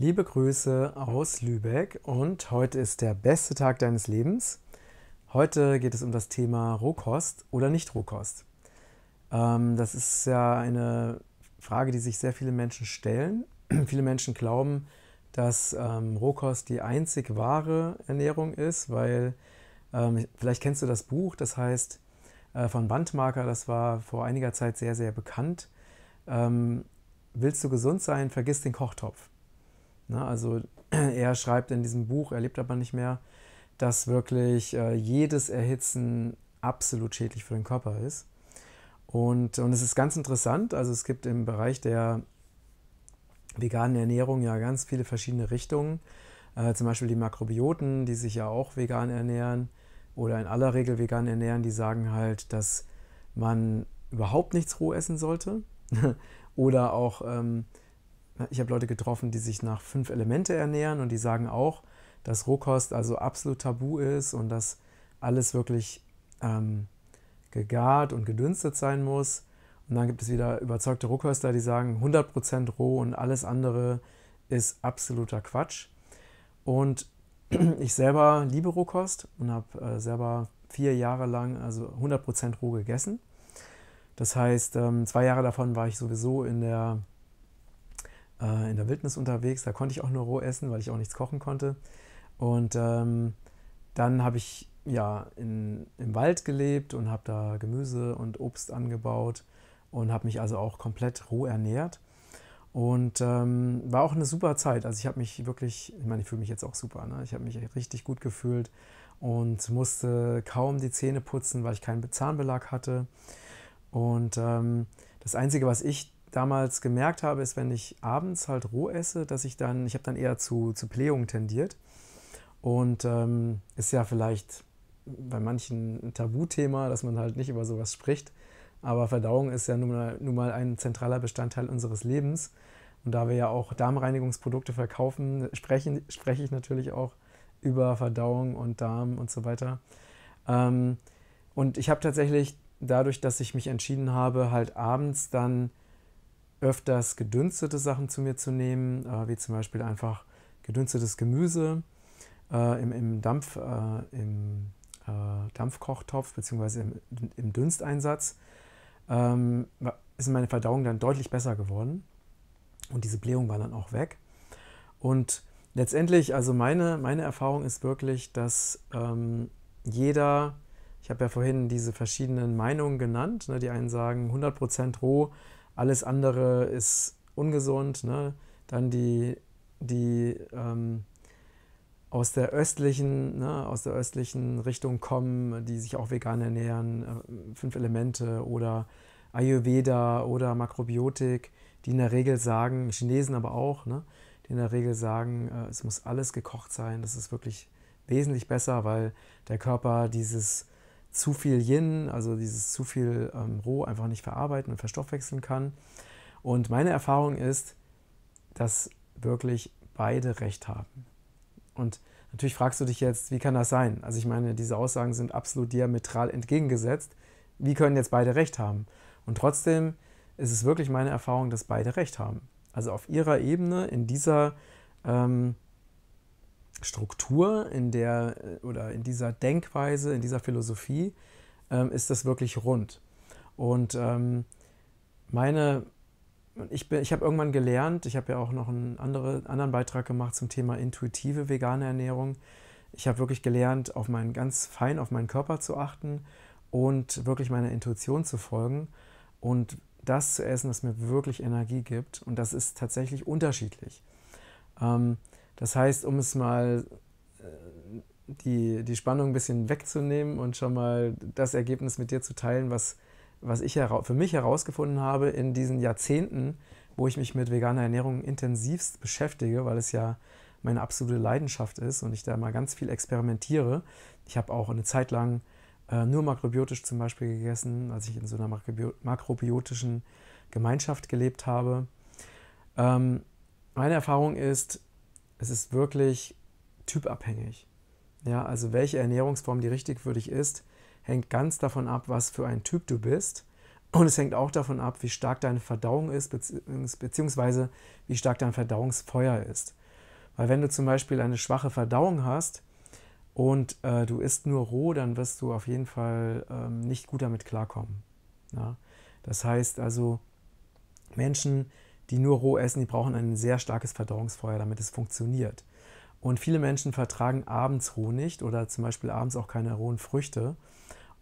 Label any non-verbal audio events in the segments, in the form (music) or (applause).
Liebe Grüße aus Lübeck und heute ist der beste Tag deines Lebens. Heute geht es um das Thema Rohkost oder Nicht-Rohkost. Ähm, das ist ja eine Frage, die sich sehr viele Menschen stellen. (clears throat) viele Menschen glauben, dass ähm, Rohkost die einzig wahre Ernährung ist, weil ähm, vielleicht kennst du das Buch, das heißt äh, von Bandmarker, das war vor einiger Zeit sehr, sehr bekannt. willst du gesund sein, vergiss den Kochtopf. Ne? Also (clears throat) er schreibt in diesem Buch, er lebt aber nicht mehr, dass wirklich äh, jedes Erhitzen absolut schädlich für den Körper ist. Und, und es ist ganz interessant, also es gibt im Bereich der veganen Ernährung ja ganz viele verschiedene Richtungen. Äh, zum Beispiel die Makrobioten, die sich ja auch vegan ernähren oder in aller Regel vegan ernähren, die sagen halt, dass man überhaupt nichts roh essen sollte. (laughs) oder auch ähm, ich habe Leute getroffen, die sich nach fünf Elemente ernähren und die sagen auch, dass Rohkost also absolut tabu ist und dass alles wirklich ähm, gegart und gedünstet sein muss. Und dann gibt es wieder überzeugte Rohköster, die sagen, 100% roh und alles andere ist absoluter Quatsch. Und (clears throat) ich selber liebe Rohkost und habe äh, selber vier Jahre lang also 100% roh gegessen. Das heißt, ähm, zwei Jahre davon war ich sowieso in der äh, in der Wildnis unterwegs. Da konnte ich auch nur roh essen, weil ich auch nichts kochen konnte. Und ähm, dann habe ich ja in, im Wald gelebt und habe da Gemüse und Obst angebaut und habe mich also auch komplett roh ernährt. Und ähm, war auch eine super Zeit. Also ich habe mich wirklich, ich meine, ich fühle mich jetzt auch super. Ne? Ich habe mich richtig gut gefühlt und musste kaum die Zähne putzen, weil ich keinen Zahnbelag hatte. Und ähm, das Einzige, was ich damals gemerkt habe, ist, wenn ich abends halt roh esse, dass ich dann, ich habe dann eher zu, zu Blähungen tendiert. Und ähm, ist ja vielleicht bei manchen ein Tabuthema, dass man halt nicht über sowas spricht. Aber Verdauung ist ja nun mal, nun mal ein zentraler Bestandteil unseres Lebens. Und da wir ja auch Darmreinigungsprodukte verkaufen, sprechen, spreche ich natürlich auch über Verdauung und Darm und so weiter. Ähm, und ich habe tatsächlich dadurch, dass ich mich entschieden habe, halt abends dann öfters gedünstete Sachen zu mir zu nehmen, äh, wie zum Beispiel einfach gedünstetes Gemüse äh, im, im, Dampf, äh, im äh, Dampfkochtopf bzw. Im, im Dünsteinsatz, ähm, ist meine Verdauung dann deutlich besser geworden und diese Blähung war dann auch weg. Und letztendlich, also meine, meine Erfahrung ist wirklich, dass ähm, jeder, ich habe ja vorhin diese verschiedenen Meinungen genannt, ne, die einen sagen 100% roh alles andere ist ungesund. Ne? Dann die, die ähm, aus der östlichen, ne, aus der östlichen Richtung kommen, die sich auch vegan ernähren, äh, fünf Elemente oder Ayurveda oder Makrobiotik, die in der Regel sagen, Chinesen aber auch, ne, die in der Regel sagen, äh, es muss alles gekocht sein. Das ist wirklich wesentlich besser, weil der Körper dieses zu viel Yin, also dieses zu viel ähm, Roh einfach nicht verarbeiten und verstoffwechseln kann. Und meine Erfahrung ist, dass wirklich beide recht haben. Und natürlich fragst du dich jetzt, wie kann das sein? Also ich meine, diese Aussagen sind absolut diametral entgegengesetzt. Wie können jetzt beide recht haben? Und trotzdem ist es wirklich meine Erfahrung, dass beide recht haben. Also auf ihrer Ebene, in dieser ähm, Struktur, in der äh, oder in dieser Denkweise, in dieser Philosophie ähm, ist das wirklich rund. Und ähm, meine, ich, bin, ich habe irgendwann gelernt, ich habe ja auch noch einen andere, anderen Beitrag gemacht zum Thema intuitive vegane Ernährung. Ich habe wirklich gelernt, auf meinen ganz fein auf meinen Körper zu achten und wirklich meiner Intuition zu folgen und das zu essen, was mir wirklich Energie gibt. Und das ist tatsächlich unterschiedlich. Ähm, das heißt, um es mal äh, die, die Spannung ein bisschen wegzunehmen und schon mal das Ergebnis mit dir zu teilen, was, was ich für mich herausgefunden habe in diesen Jahrzehnten, wo ich mich mit veganer Ernährung intensivst beschäftige, weil es ja meine absolute Leidenschaft ist und ich da mal ganz viel experimentiere. Ich habe auch eine Zeit lang äh, nur makrobiotisch zum Beispiel gegessen, als ich in so einer makrobiotischen Gemeinschaft gelebt habe. Ähm, meine Erfahrung ist, es ist wirklich typabhängig. Ja, also welche Ernährungsform die richtig für dich ist, hängt ganz davon ab, was für ein Typ du bist. Und es hängt auch davon ab, wie stark deine Verdauung ist, beziehungsweise wie stark dein Verdauungsfeuer ist. Weil wenn du zum Beispiel eine schwache Verdauung hast und äh, du isst nur roh, dann wirst du auf jeden Fall ähm, nicht gut damit klarkommen. Ja? Das heißt also, Menschen, die nur roh essen, die brauchen ein sehr starkes Verdauungsfeuer, damit es funktioniert. Und viele Menschen vertragen abends roh nicht oder zum Beispiel abends auch keine rohen Früchte.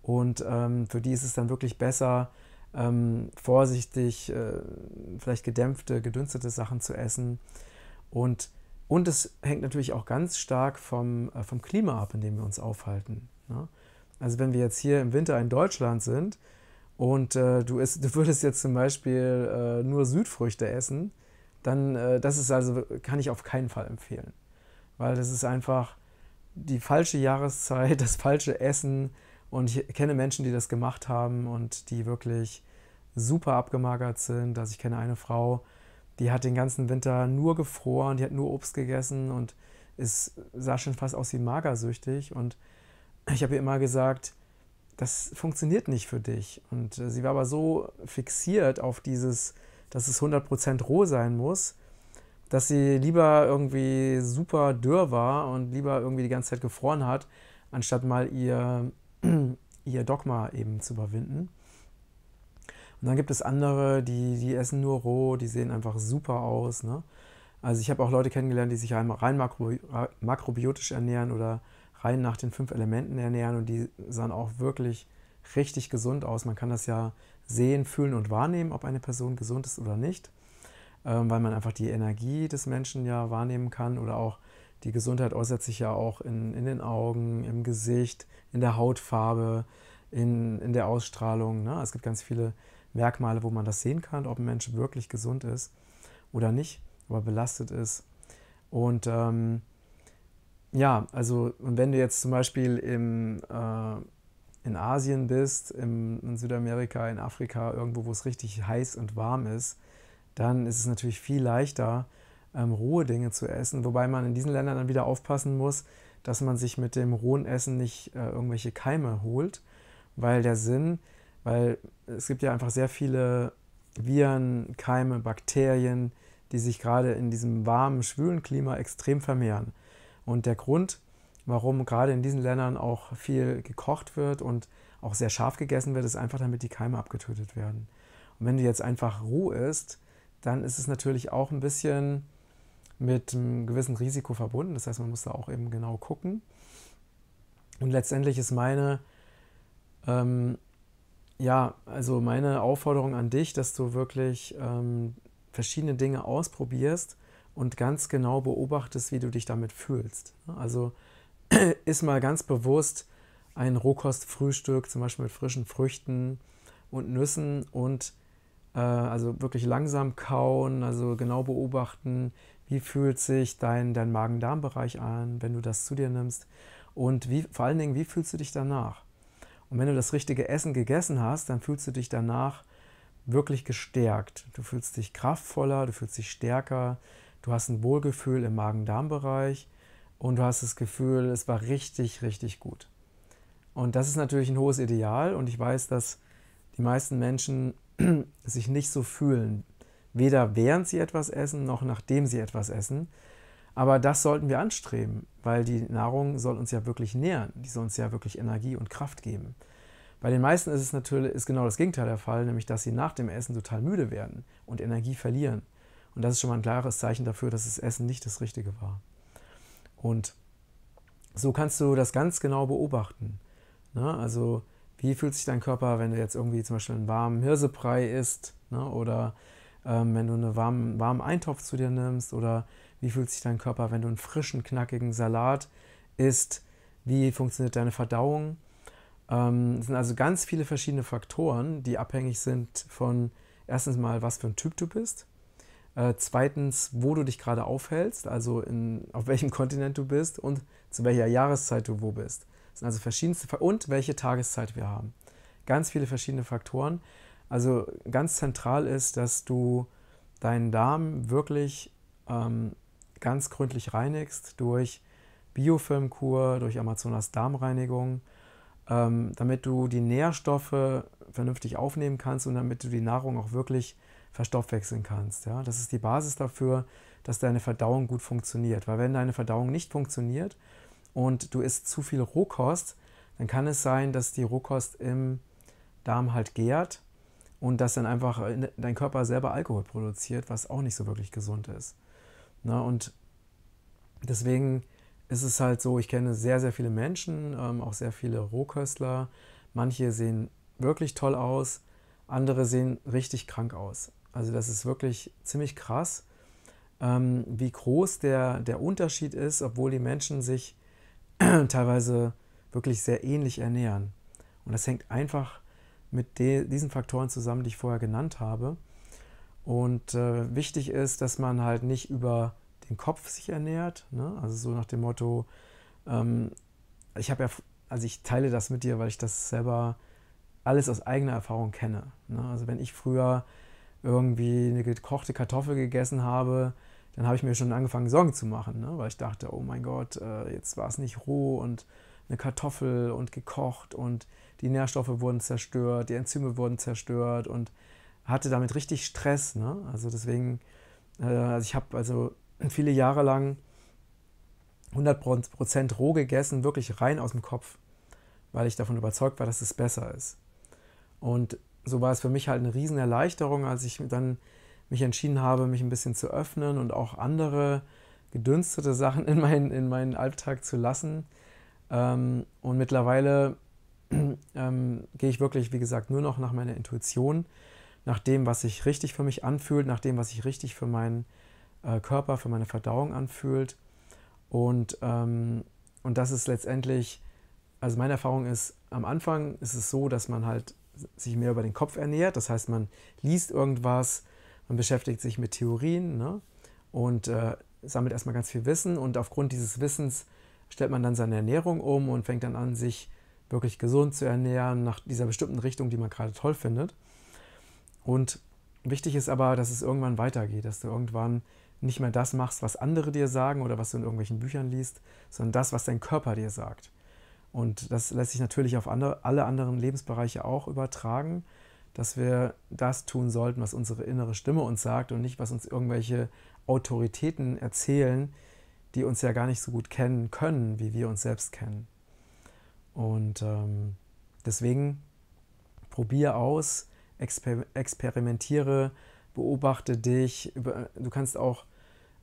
Und ähm, für die ist es dann wirklich besser, ähm, vorsichtig, äh, vielleicht gedämpfte, gedünstete Sachen zu essen. Und, und es hängt natürlich auch ganz stark vom, äh, vom Klima ab, in dem wir uns aufhalten. Ne? Also wenn wir jetzt hier im Winter in Deutschland sind, und äh, du, isst, du würdest jetzt zum Beispiel äh, nur Südfrüchte essen, dann äh, das ist also, kann ich auf keinen Fall empfehlen. Weil das ist einfach die falsche Jahreszeit, (laughs) das falsche Essen. Und ich kenne Menschen, die das gemacht haben und die wirklich super abgemagert sind. Also ich kenne eine Frau, die hat den ganzen Winter nur gefroren, die hat nur Obst gegessen und ist, sah schon fast aus wie magersüchtig. Und ich habe ihr immer gesagt, das funktioniert nicht für dich. Und äh, sie war aber so fixiert auf dieses, dass es 100% roh sein muss, dass sie lieber irgendwie super dürr war und lieber irgendwie die ganze Zeit gefroren hat, anstatt mal ihr, (clears throat) ihr Dogma eben zu überwinden. Und dann gibt es andere, die, die essen nur roh, die sehen einfach super aus. Ne? Also ich habe auch Leute kennengelernt, die sich rein, makro, makrobiotisch ernähren oder rein nach den fünf Elementen ernähren und die sahen auch wirklich richtig gesund aus. Man kann das ja sehen, fühlen und wahrnehmen, ob eine Person gesund ist oder nicht, ähm, weil man einfach die Energie des Menschen ja wahrnehmen kann oder auch die Gesundheit äußert sich ja auch in, in den Augen, im Gesicht, in der Hautfarbe, in, in der Ausstrahlung. Ne? Es gibt ganz viele Merkmale, wo man das sehen kann, ob ein Mensch wirklich gesund ist oder nicht, aber belastet ist. Und ähm, ja, also wenn du jetzt zum Beispiel im, äh, in Asien bist, im, in Südamerika, in Afrika, irgendwo, wo es richtig heiß und warm ist, dann ist es natürlich viel leichter, ähm, rohe Dinge zu essen, wobei man in diesen Ländern dann wieder aufpassen muss, dass man sich mit dem rohen Essen nicht äh, irgendwelche Keime holt, weil der Sinn, weil es gibt ja einfach sehr viele Viren, Keime, Bakterien, die sich gerade in diesem warmen, schwülen Klima extrem vermehren. Und der Grund, warum gerade in diesen Ländern auch viel gekocht wird und auch sehr scharf gegessen wird, ist einfach, damit die Keime abgetötet werden. Und wenn du jetzt einfach roh isst, dann ist es natürlich auch ein bisschen mit einem gewissen Risiko verbunden. Das heißt, man muss da auch eben genau gucken. Und letztendlich ist meine, ähm, ja, also meine Aufforderung an dich, dass du wirklich ähm, verschiedene Dinge ausprobierst und ganz genau beobachtest, wie du dich damit fühlst. Also (clears throat) ist mal ganz bewusst ein Rohkostfrühstück, zum Beispiel mit frischen Früchten und Nüssen und äh, also wirklich langsam kauen, also genau beobachten, wie fühlt sich dein, dein Magen-Darm-Bereich an, wenn du das zu dir nimmst und wie, vor allen Dingen, wie fühlst du dich danach? Und wenn du das richtige Essen gegessen hast, dann fühlst du dich danach wirklich gestärkt. Du fühlst dich kraftvoller, du fühlst dich stärker, Du hast ein Wohlgefühl im Magen-Darm-Bereich und du hast das Gefühl, es war richtig, richtig gut. Und das ist natürlich ein hohes Ideal und ich weiß, dass die meisten Menschen (clears throat) sich nicht so fühlen, weder während sie etwas essen noch nachdem sie etwas essen. Aber das sollten wir anstreben, weil die Nahrung soll uns ja wirklich nähren, die soll uns ja wirklich Energie und Kraft geben. Bei den meisten ist es natürlich ist genau das Gegenteil der Fall, nämlich dass sie nach dem Essen total müde werden und Energie verlieren. Und das ist schon mal ein klares Zeichen dafür, dass das Essen nicht das Richtige war. Und so kannst du das ganz genau beobachten. Ne? Also, wie fühlt sich dein Körper, wenn du jetzt irgendwie zum Beispiel einen warmen Hirsebrei isst ne? oder ähm, wenn du einen warmen, warmen Eintopf zu dir nimmst oder wie fühlt sich dein Körper, wenn du einen frischen, knackigen Salat isst, wie funktioniert deine Verdauung. Ähm, es sind also ganz viele verschiedene Faktoren, die abhängig sind von erstens mal, was für ein Typ du bist, äh, zweitens, wo du dich gerade aufhältst, also in, auf (laughs) welchem Kontinent du bist und zu welcher Jahreszeit du wo bist. Das sind also verschiedenste und welche Tageszeit wir haben. Ganz viele verschiedene Faktoren. Also ganz zentral ist, dass du deinen Darm wirklich ähm, ganz gründlich reinigst durch Biofilmkur, durch Amazonas Darmreinigung, ähm, damit du die Nährstoffe vernünftig aufnehmen kannst und damit du die Nahrung auch wirklich verstoffwechseln kannst. Ja? Das ist die Basis dafür, dass deine Verdauung gut funktioniert. Weil wenn deine Verdauung nicht funktioniert und du isst zu viel Rohkost, dann kann es sein, dass die Rohkost im Darm halt gärt und dass dann einfach äh, ne, dein Körper selber Alkohol produziert, was auch nicht so wirklich gesund ist. Na, ne? und deswegen ist es halt so, ich kenne sehr, sehr viele Menschen, ähm, auch sehr viele Rohköstler. Manche sehen wirklich toll aus, andere sehen richtig krank aus. Also das ist wirklich ziemlich krass, ähm, wie groß der, der Unterschied ist, obwohl die Menschen sich (clears throat) teilweise wirklich sehr ähnlich ernähren. Und das hängt einfach mit diesen Faktoren zusammen, die ich vorher genannt habe. Und äh, wichtig ist, dass man halt nicht über den Kopf sich ernährt. Ne? Also so nach dem Motto, ähm, ich habe ja, also ich teile das mit dir, weil ich das selber alles aus eigener Erfahrung kenne. Ne? Also wenn ich früher irgendwie eine gekochte Kartoffel gegessen habe, dann habe ich mir schon angefangen, Sorgen zu machen, ne? weil ich dachte, oh mein Gott, äh, jetzt war es nicht roh und eine Kartoffel und gekocht und die Nährstoffe wurden zerstört, die Enzyme wurden zerstört und hatte damit richtig Stress. Ne? Also deswegen, äh, also ich habe also viele Jahre lang 100% roh gegessen, wirklich rein aus dem Kopf, weil ich davon überzeugt war, dass es besser ist. Und so war es für mich halt eine Riesenerleichterung, als ich dann mich entschieden habe, mich ein bisschen zu öffnen und auch andere gedünstete Sachen in meinen, in meinen Alltag zu lassen. Ähm, und mittlerweile (clears throat) ähm, gehe ich wirklich, wie gesagt, nur noch nach meiner Intuition, nach dem, was sich richtig für mich anfühlt, nach dem, was sich richtig für meinen äh, Körper, für meine Verdauung anfühlt. Und, ähm, und das ist letztendlich, also meine Erfahrung ist, am Anfang ist es so, dass man halt sich mehr über den Kopf ernährt. Das heißt, man liest irgendwas, man beschäftigt sich mit Theorien ne? und äh, sammelt erstmal ganz viel Wissen. Und aufgrund dieses Wissens stellt man dann seine Ernährung um und fängt dann an, sich wirklich gesund zu ernähren, nach dieser bestimmten Richtung, die man gerade toll findet. Und wichtig ist aber, dass es irgendwann weitergeht, dass du irgendwann nicht mehr das machst, was andere dir sagen oder was du in irgendwelchen Büchern liest, sondern das, was dein Körper dir sagt. Und das lässt sich natürlich auf andere, alle anderen Lebensbereiche auch übertragen, dass wir das tun sollten, was unsere innere Stimme uns sagt und nicht, was uns irgendwelche Autoritäten erzählen, die uns ja gar nicht so gut kennen können, wie wir uns selbst kennen. Und ähm, deswegen probier aus, exper experimentiere, beobachte dich. du kannst auch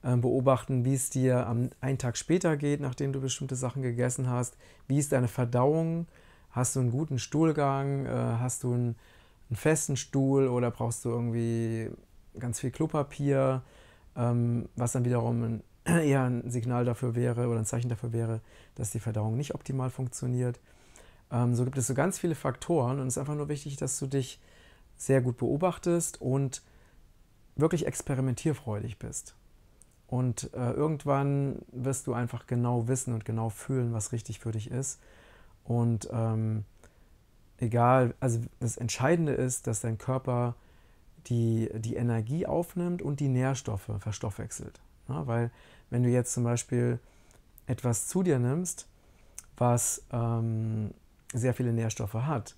ähm, beobachten, wie es dir am einen Tag später geht, nachdem du bestimmte Sachen gegessen hast. Wie ist deine Verdauung? Hast du einen guten Stuhlgang? Äh, hast du einen, einen festen Stuhl oder brauchst du irgendwie ganz viel Klopapier? Ähm, was dann wiederum ein, (clears throat) eher ein Signal dafür wäre oder ein Zeichen dafür wäre, dass die Verdauung nicht optimal funktioniert. Ähm, so gibt es so ganz viele Faktoren und es ist einfach nur wichtig, dass du dich sehr gut beobachtest und wirklich experimentierfreudig bist. Und äh, irgendwann wirst du einfach genau wissen und genau fühlen, was richtig für dich ist. Und ähm, egal, also das Entscheidende ist, dass dein Körper die, die Energie aufnimmt und die Nährstoffe verstoffwechselt. Ja, weil wenn du jetzt zum Beispiel etwas zu dir nimmst, was ähm, sehr viele Nährstoffe hat,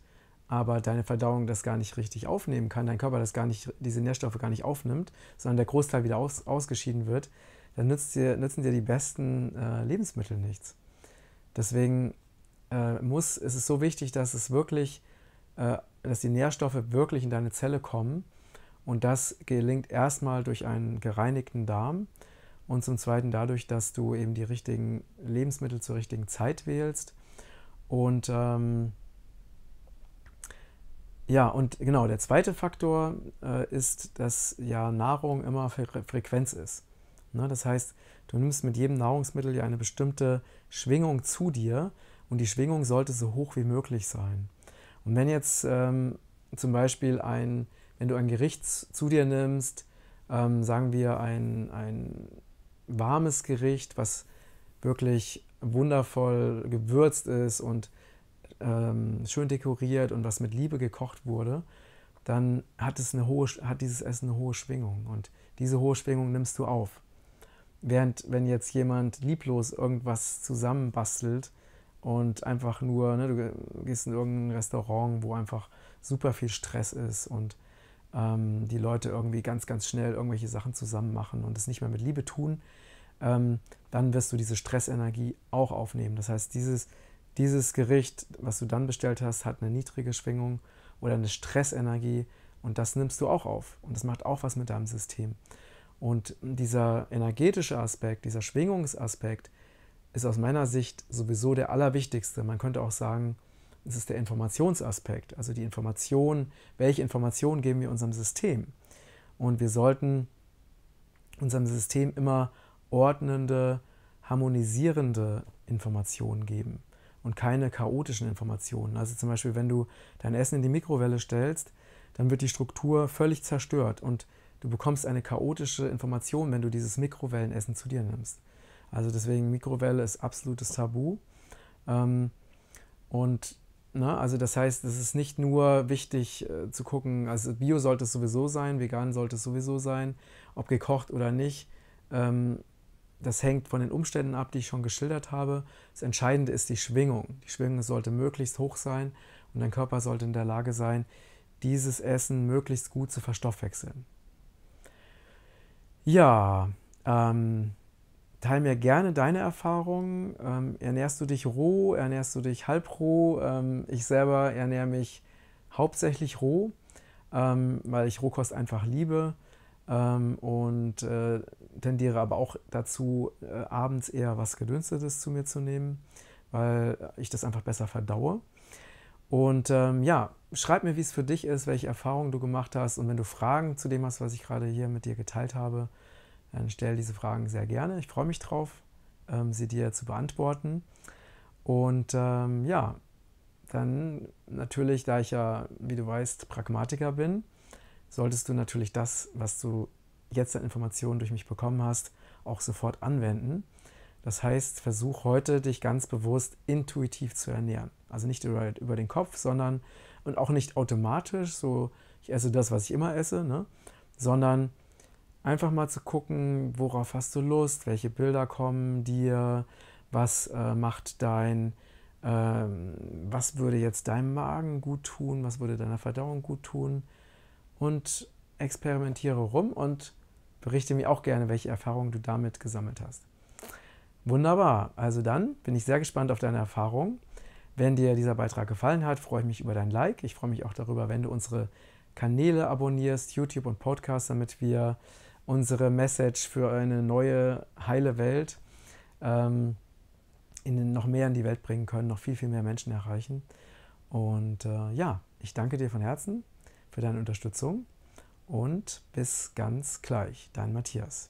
aber deine Verdauung das gar nicht richtig aufnehmen kann, dein Körper das gar nicht, diese Nährstoffe gar nicht aufnimmt, sondern der Großteil wieder aus, ausgeschieden wird, dann nützt dir, nützen dir die besten äh, Lebensmittel nichts. Deswegen äh, muss, ist es so wichtig, dass es wirklich, äh, dass die Nährstoffe wirklich in deine Zelle kommen. Und das gelingt erstmal durch einen gereinigten Darm und zum Zweiten dadurch, dass du eben die richtigen Lebensmittel zur richtigen Zeit wählst. Und ähm, ja, und genau, der zweite Faktor äh, ist, dass ja Nahrung immer Fre Frequenz ist. Ne? Das heißt, du nimmst mit jedem Nahrungsmittel ja eine bestimmte Schwingung zu dir und die Schwingung sollte so hoch wie möglich sein. Und wenn jetzt ähm, zum Beispiel ein, wenn du ein Gericht zu dir nimmst, ähm, sagen wir ein, ein warmes Gericht, was wirklich wundervoll gewürzt ist und ähm, schön dekoriert und was mit Liebe gekocht wurde, dann hat, es eine hohe, hat dieses Essen eine hohe Schwingung. Und diese hohe Schwingung nimmst du auf. Während wenn jetzt jemand lieblos irgendwas zusammenbastelt und einfach nur, ne, du gehst in irgendein Restaurant, wo einfach super viel Stress ist und ähm, die Leute irgendwie ganz, ganz schnell irgendwelche Sachen zusammen machen und es nicht mehr mit Liebe tun, ähm, dann wirst du diese Stressenergie auch aufnehmen. Das heißt, dieses, dieses Gericht, was du dann bestellt hast, hat eine niedrige Schwingung oder eine Stressenergie und das nimmst du auch auf und das macht auch was mit deinem System. Und dieser energetische Aspekt, dieser Schwingungsaspekt ist aus meiner Sicht sowieso der allerwichtigste. Man könnte auch sagen, es ist der Informationsaspekt, also die Information, welche Informationen geben wir unserem System? Und wir sollten unserem System immer ordnende, harmonisierende Informationen geben und keine chaotischen Informationen. Also zum Beispiel, wenn du dein Essen in die Mikrowelle stellst, dann wird die Struktur völlig zerstört und du bekommst eine chaotische Information, wenn du dieses Mikrowellenessen zu dir nimmst. Also deswegen Mikrowelle ist absolutes Tabu. Ähm, und na, ne, also das heißt, es ist nicht nur wichtig äh, zu gucken, also Bio sollte es sowieso sein, vegan sollte es sowieso sein, ob gekocht oder nicht. Ähm, das hängt von den Umständen ab, die ich schon geschildert habe. Das Entscheidende ist die Schwingung. Die Schwingung sollte möglichst hoch sein und dein Körper sollte in der Lage sein, dieses Essen möglichst gut zu verstoffwechseln. Ja, ähm, teil mir gerne deine Erfahrungen. Ähm, ernährst du dich roh? Ernährst du dich halb roh? Ähm, ich selber ernähre mich hauptsächlich roh, ähm, weil ich Rohkost einfach liebe. Ähm, und äh, tendiere aber auch dazu, äh, abends eher was Gedünstetes zu mir zu nehmen, weil ich das einfach besser verdaue. Und ähm, ja, schreib mir, wie es für dich ist, welche Erfahrungen du gemacht hast. Und wenn du Fragen zu dem hast, was ich gerade hier mit dir geteilt habe, dann stell diese Fragen sehr gerne. Ich freue mich drauf, ähm, sie dir zu beantworten. Und ähm, ja, dann natürlich, da ich ja, wie du weißt, Pragmatiker bin, solltest du natürlich das, was du jetzt an Informationen durch mich bekommen hast, auch sofort anwenden. Das heißt, versuch heute dich ganz bewusst intuitiv zu ernähren. Also nicht über, über den Kopf, sondern und auch nicht automatisch, so ich esse das, was ich immer esse, ne? sondern einfach mal zu gucken, worauf hast du Lust, welche Bilder kommen dir, was äh, macht dein, ähm, was würde jetzt deinem Magen gut tun, was würde deiner Verdauung gut tun, und experimentiere rum und berichte mir auch gerne, welche Erfahrungen du damit gesammelt hast. Wunderbar, also dann bin ich sehr gespannt auf deine Erfahrungen. Wenn dir dieser Beitrag gefallen hat, freue ich mich über dein Like. Ich freue mich auch darüber, wenn du unsere Kanäle abonnierst, YouTube und Podcast, damit wir unsere Message für eine neue, heile Welt ähm, in, noch mehr in die Welt bringen können, noch viel, viel mehr Menschen erreichen. Und äh, ja, ich danke dir von Herzen für deine Unterstützung und bis ganz gleich, dein Matthias.